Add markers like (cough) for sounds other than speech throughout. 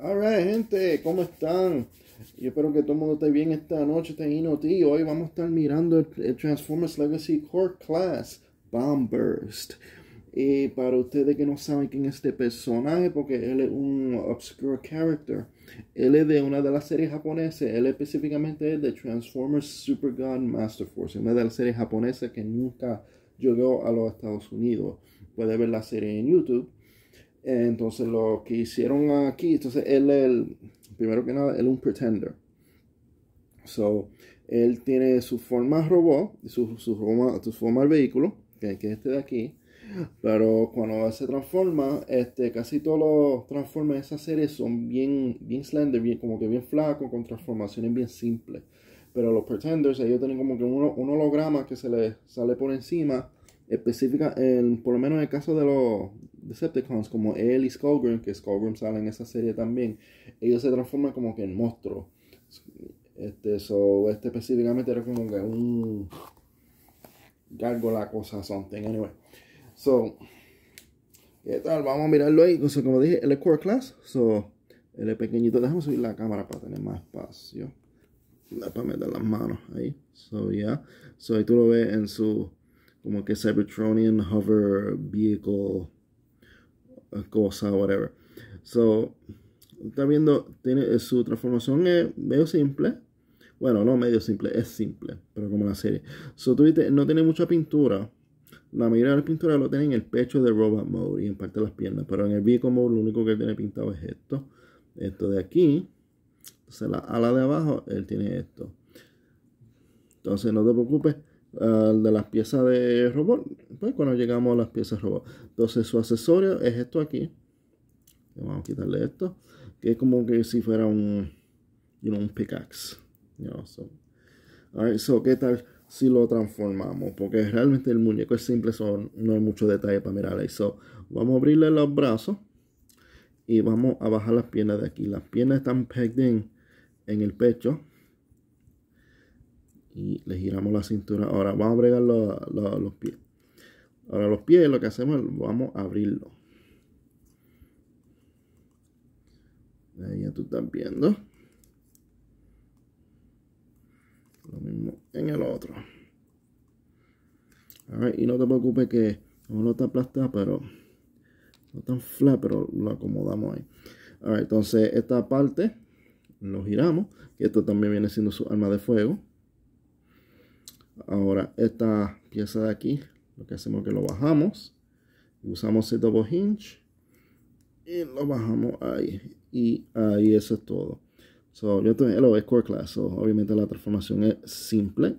Alright, gente, ¿cómo están? Yo espero que todo el mundo esté bien esta noche, este Inoti. Hoy vamos a estar mirando el, Transformers Legacy Core Class Burst. Y para ustedes que no saben quién es este personaje, porque él es un obscure character, él es de una de las series japonesas, él específicamente es de Transformers Super God Master Force, una de las series japonesas que nunca llegó a los Estados Unidos. Puede ver la serie en YouTube entonces lo que hicieron aquí, entonces él, el, primero que nada, él es un pretender. So, él tiene su forma robot, su, su, forma, su forma al vehículo, que, es este de aquí. Pero cuando se transforma, este, casi todos los transformes de esa serie son bien, bien slender, bien, como que bien flaco, con transformaciones bien simples. Pero los pretenders, ellos tienen como que un, holograma que se les sale por encima específica, el, por lo menos en el caso de los, Decepticons como él y Skullgrim, que Skullgrim sale en esa serie también, ellos se transforman como que en monstruos. Este, so, este específicamente era como que un gárgola cosa something, anyway. So, ¿qué tal? Vamos a mirarlo ahí. como dije, el core class, so, el pequeñito, déjame subir la cámara para tener más espacio. Para meter las manos ahí. So, yeah. So, ahí tú lo ves en su, como que Cybertronian Hover Vehicle eh, cosa, whatever. So, está viendo, tiene, eh, su transformación es medio simple. Bueno, no medio simple, es simple, pero como la serie. So, tuviste no tiene mucha pintura. La mayoría de la pintura lo tiene en el pecho de Robot Mode y en parte las piernas. Pero en el Vehicle Mode lo único que tiene pintado es esto. Esto de aquí. Entonces la ala de abajo, él tiene esto. Entonces no te preocupes Ah, de las piezas de robot. Pues cuando llegamos a las piezas robot. Entonces su accesorio es esto aquí. Vamos a quitarle esto. Que es como que si fuera un, un pickaxe. ¿qué tal si lo transformamos? Porque realmente el muñeco es simple, son, no hay mucho detalle para mirar So, vamos a abrirle los brazos y vamos a bajar las piernas de aquí. Las piernas están pegadas en el pecho y le giramos la cintura. Ahora vamos a bregar los pies. Ahora los pies lo que hacemos vamos a abrirlo. Ahí ya tú estás viendo. Lo mismo en el otro. y no te preocupes que no está aplastado pero no tan flat, pero lo acomodamos ahí. entonces esta parte lo giramos, que esto también viene siendo su arma de fuego. Ahora, esta pieza de aquí, lo que hacemos es que lo bajamos, usamos el double hinge y lo bajamos ahí. Y ahí eso es todo. So, core class, obviamente la transformación es simple.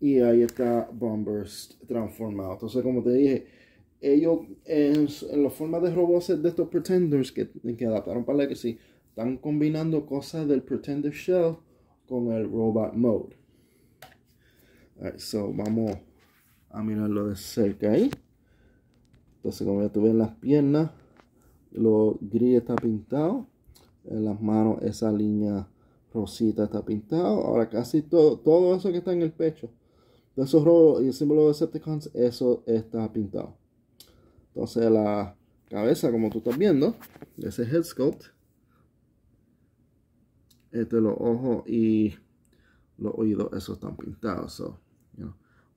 Y ahí está Bombers transformado. Entonces, como te dije, ellos en, los la de robots de estos Pretenders que, que adaptaron para Legacy, están combinando cosas del Pretender Shell con el Robot Mode. Right, vamos a mirarlo de cerca ahí. Entonces, como ya tuve en las piernas, lo gris está pintado. En las manos esa línea rosita está pintado. Ahora casi todo, todo eso que está en el pecho. De esos rojos y el símbolo de Decepticons, eso está pintado. Entonces la cabeza, como tú estás viendo, ese head sculpt. Este, los ojos y los oídos, esos están pintados.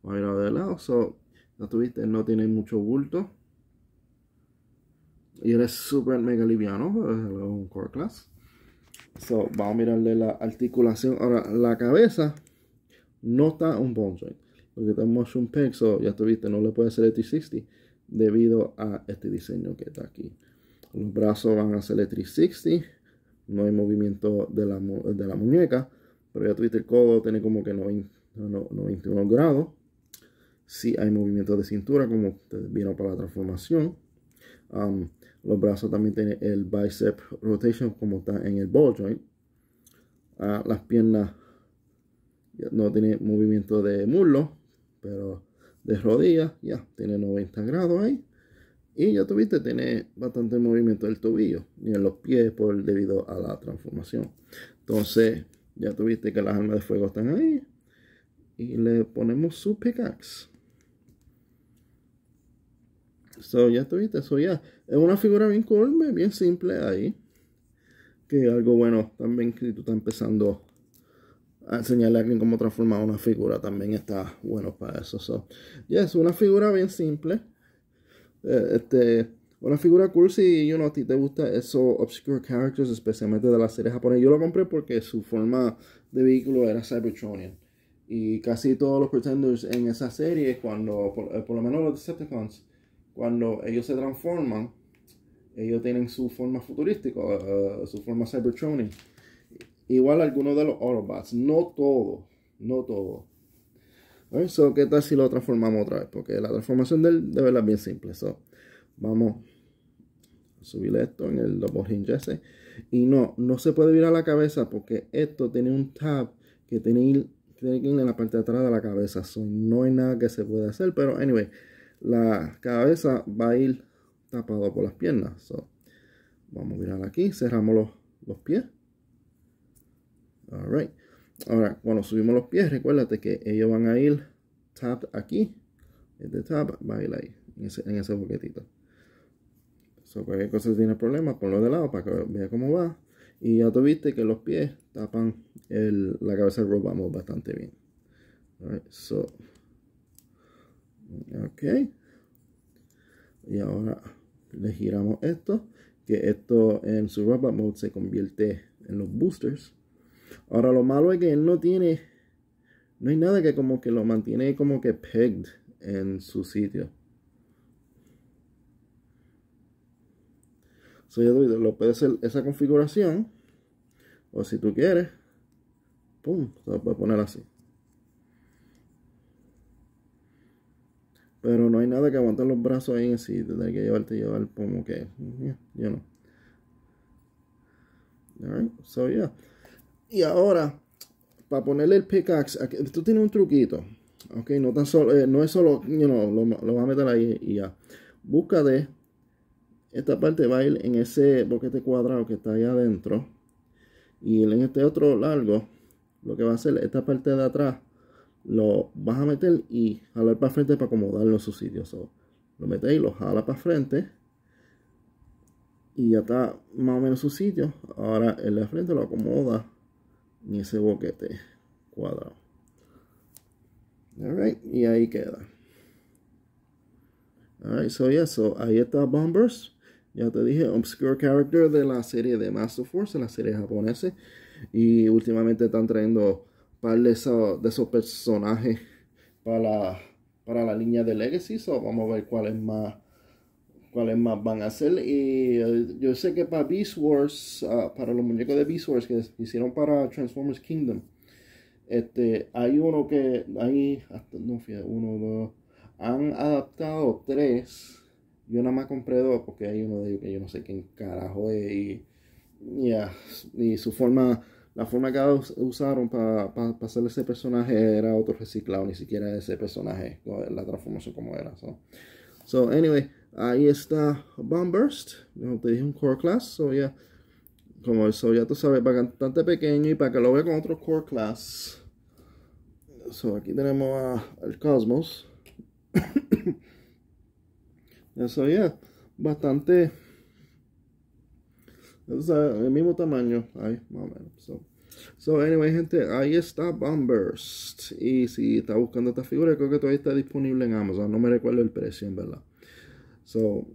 Vamos a mirar de lado. So, ya tuviste, no tiene mucho bulto. Y eres es súper mega liviano, pues, es un core class. So, vamos a mirarle la articulación. Ahora, la cabeza no está un bone Porque tenemos un peg, so, ya tuviste, no le puede hacer el 360 debido a este diseño que está aquí. Los brazos van a ser 360. No hay movimiento de la, muñeca. Pero ya tuviste el codo, tiene como que no, 91 grados. Si hay movimiento de cintura, como vino para la transformación. Um, los brazos también tienen el bicep rotation, como está en el ball joint. Ah, las piernas no tienen movimiento de muslo, pero de rodillas, ya, tiene 90 grados ahí. Y ya tuviste, tiene bastante movimiento del tobillo y en los pies por debido a la transformación. Entonces, ya tuviste que las armas de fuego están ahí. Y le ponemos su pickaxe. So, ya tuviste eso, ya. Es una figura bien cool, bien simple ahí. Que algo bueno también que tú estás empezando a enseñarle a alguien cómo transformar una figura también está bueno para eso. So, ya es una figura bien simple. Eh, este, una figura cool si yo a ti te gusta esos obscure characters, especialmente de la serie japonesa. Yo lo compré porque su forma de vehículo era Cybertronian. Y casi todos los Pretenders en esa serie, cuando, por, eh, por lo menos los Decepticons, cuando ellos se transforman, ellos tienen su forma futurística, eh, eh, su forma Cybertronic. Igual algunos de los Autobots, no todo, no todo. so, ¿Qué tal si lo transformamos otra vez? Porque la transformación del, de verdad es bien simple. So, vamos a subir esto en el double hinge ese. Y no, no se puede virar la cabeza porque esto tiene un tab que tiene, que ir en la parte de atrás de la cabeza. So, no hay nada que se pueda hacer, pero anyway la cabeza va a ir tapado por las piernas. vamos a mirar aquí, cerramos los, los pies. All right. Ahora, cuando subimos los pies, recuérdate que ellos van a ir tap aquí. Este tap va a ir ahí, en ese, en ese boquetito. So, cualquier cosa si tiene problema, ponlo de lado para que vea cómo va. Y ya tuviste que los pies tapan el, la cabeza del robot bastante bien. All right, so, ok y ahora le giramos esto que esto en su robot mode se convierte en los boosters ahora lo malo es que no tiene no hay nada que como que lo mantiene como que pegged en su sitio Soy yo lo puede hacer esa configuración o si tú quieres pum se lo puede poner así Pero no hay nada que aguantar los brazos ahí en sí. Tendré que llevarte llevar como que. yo no. so yeah. Y ahora, para ponerle el pickaxe, Esto tú un truquito. Ok, no tan solo, eh, no es solo, lo, lo vas a meter ahí y ya. de esta parte va a ir en ese boquete cuadrado que está ahí adentro. Y en este otro largo, lo que va a hacer esta parte de atrás lo vas a meter y jalar para frente para acomodarlo en su sitio. lo metes y lo jala para frente y ya está más o menos su sitio. Ahora el de frente lo acomoda en ese boquete cuadrado. y ahí queda. Alright, so yeah, so ahí está Bombers. Ya te dije, Obscure Character de la serie de Master Force, En la serie japonesa. Y últimamente están trayendo de, de esos personajes para, para la línea de Legacy. So vamos a ver cuáles más cuáles más van a hacer. Y eh, yo sé que para Beast Wars, ah, para los muñecos de Beast Wars que hicieron para Transformers Kingdom, este, hay uno que, hay, no uno, dos, han adaptado tres. Yo nada más compré dos porque hay uno de ellos que yo no sé quién carajo es y, y ah, su forma la forma que usaron para pa, hacer ese personaje era otro reciclado, ni siquiera ese personaje, la transformación como era. So, anyway, ahí está Bomburst, como te dije, un core class, so ya, como eso ya tú sabes, bastante pequeño y para que lo vea con otro core class. So, aquí tenemos al el Cosmos. (coughs) Eso ya, bastante sea, el mismo tamaño. Ahí, más o menos. So. anyway, gente, ahí está Bomburst. Y si está buscando esta figura, creo que todavía está disponible en Amazon. No me recuerdo el precio, en verdad. So,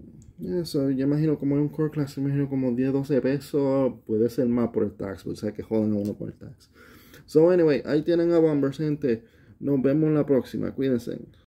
eso, yo imagino como es un core class, imagino como 10, 12 pesos, puede ser más por el tax, pues sea, que joden a uno por el tax. So anyway, ahí tienen a Bombers, gente. Nos vemos en la próxima, cuídense.